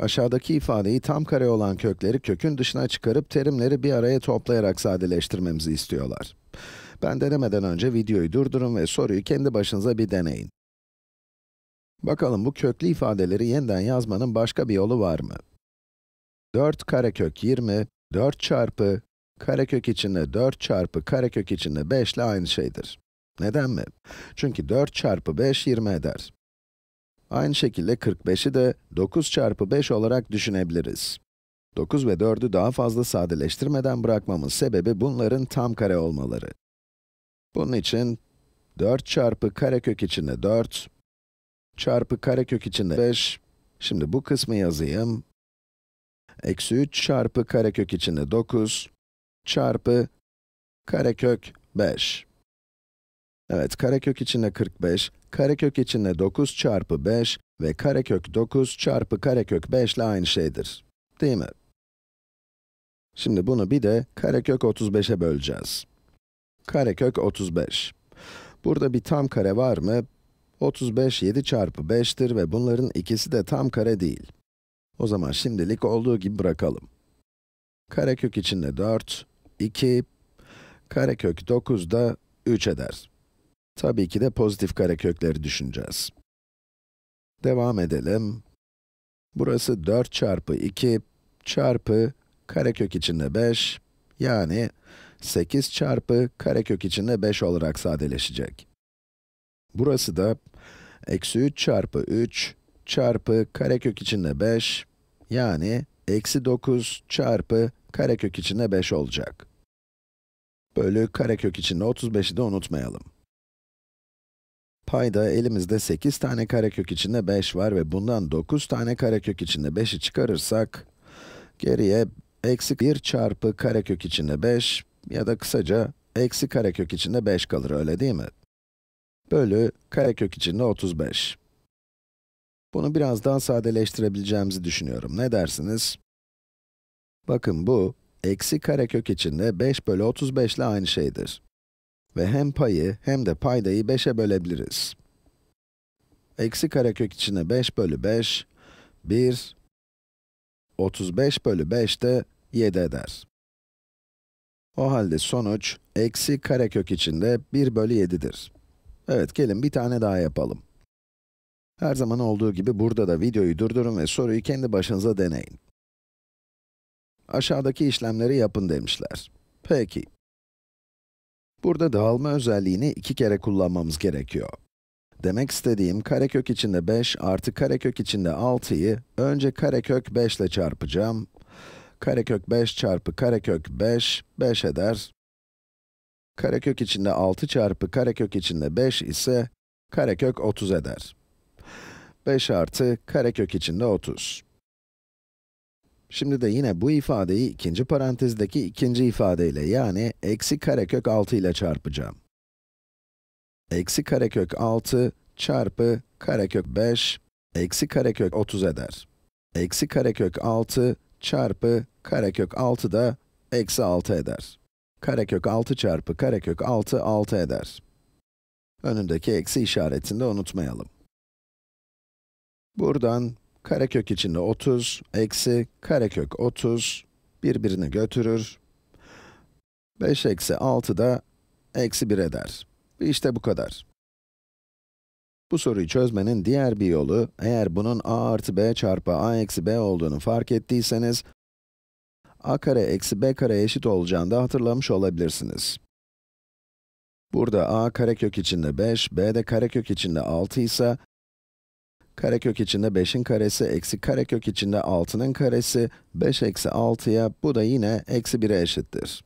Aşağıdaki ifadeyi tam kare olan kökleri kökün dışına çıkarıp terimleri bir araya toplayarak sadeleştirmemizi istiyorlar. Ben denemeden önce videoyu durdurun ve soruyu kendi başınıza bir deneyin. Bakalım bu köklü ifadeleri yeniden yazmanın başka bir yolu var mı? 4 karekök 20, 4 çarpı karekök içinde 4 çarpı karekök içinde 5 ile aynı şeydir. Neden mi? Çünkü 4 çarpı 5 20 eder. Aynı şekilde 45'i de 9 çarpı 5 olarak düşünebiliriz. 9 ve 4'ü daha fazla sadeleştirmeden bırakmamın sebebi bunların tam kare olmaları. Bunun için 4 çarpı karekök içinde 4, çarpı karekök içinde 5, şimdi bu kısmı yazayım, eksi 3 çarpı karekök içinde 9, çarpı karekök 5. Evet, karekök içinde 45, karekök içinde 9 çarpı 5 ve karekök 9 çarpı karekök 5 ile aynı şeydir. Değil mi? Şimdi bunu bir de karekök 35'e böleceğiz. Karekök 35. Burada bir tam kare var mı? 35 7 çarpı 5'tir ve bunların ikisi de tam kare değil. O zaman şimdilik olduğu gibi bırakalım. Karekök içinde 4, 2, karekök 9 da 3 eder. Tabii ki de pozitif karekökleri düşüneceğiz. Devam edelim. Burası 4 çarpı 2 çarpı karekök içinde 5, yani 8 çarpı karekök içinde 5 olarak sadeleşecek. Burası da eksi 3 çarpı 3 çarpı karekök içinde 5, yani eksi 9 çarpı karekök içinde 5 olacak. Bölü karekök içinde 35'i de unutmayalım. Payda elimizde 8 tane karekök içinde 5 var ve bundan 9 tane karekök içinde 5'i çıkarırsak geriye eksi 1 çarpı karekök içinde 5 ya da kısaca eksi karekök içinde 5 kalır öyle değil mi? Bölü karekök içinde 35. Bunu biraz daha sadeleştirebileceğimizi düşünüyorum. Ne dersiniz? Bakın bu, eksi karekök içinde 5 bölü 35 ile aynı şeydir ve hem payı hem de paydayı 5'e bölebiliriz. Eksi karekök içinde 5 bölü 5, 1, 35 bölü 5 de 7 eder. O halde sonuç, eksi karekök içinde 1 bölü 7'dir. Evet, gelin bir tane daha yapalım. Her zaman olduğu gibi burada da videoyu durdurun ve soruyu kendi başınıza deneyin. Aşağıdaki işlemleri yapın demişler. Peki. Burada dağılma özelliğini iki kere kullanmamız gerekiyor. Demek istediğim karekök içinde 5 artı karekök içinde 6'yı önce karekök 5 ile çarpacağım. Karekök 5 çarpı karekök 5, 5 eder. Karekök içinde 6 çarpı karekök içinde 5 ise karekök 30 eder. 5 artı karekök içinde 30. Şimdi de yine bu ifadeyi ikinci parantezdeki ikinci ifadeyle yani eksi karekök 6 ile çarpacağım. Eksi karekök 6 çarpı karekök 5 eksi karekök 30 eder. Eksi karekök 6 çarpı karekök 6 da eksi 6 eder. Karekök 6 çarpı karekök 6 6 eder. Önündeki eksi işaretini de unutmayalım. Buradan Karekök içinde 30 eksi karekök 30 birbirini götürür. 5 eksi 6 da eksi 1 eder. İşte bu kadar. Bu soruyu çözmenin diğer bir yolu, eğer bunun a artı b çarpı a eksi b olduğunu fark ettiyseniz, a kare eksi b kare eşit olacağını da hatırlamış olabilirsiniz. Burada a karekök içinde 5, b de karekök içinde 6 ise, Karekök içinde 5'in karesi eksi karekök içinde 6'nın karesi 5 eksi 6'ya bu da yine eksi 1'e eşittir.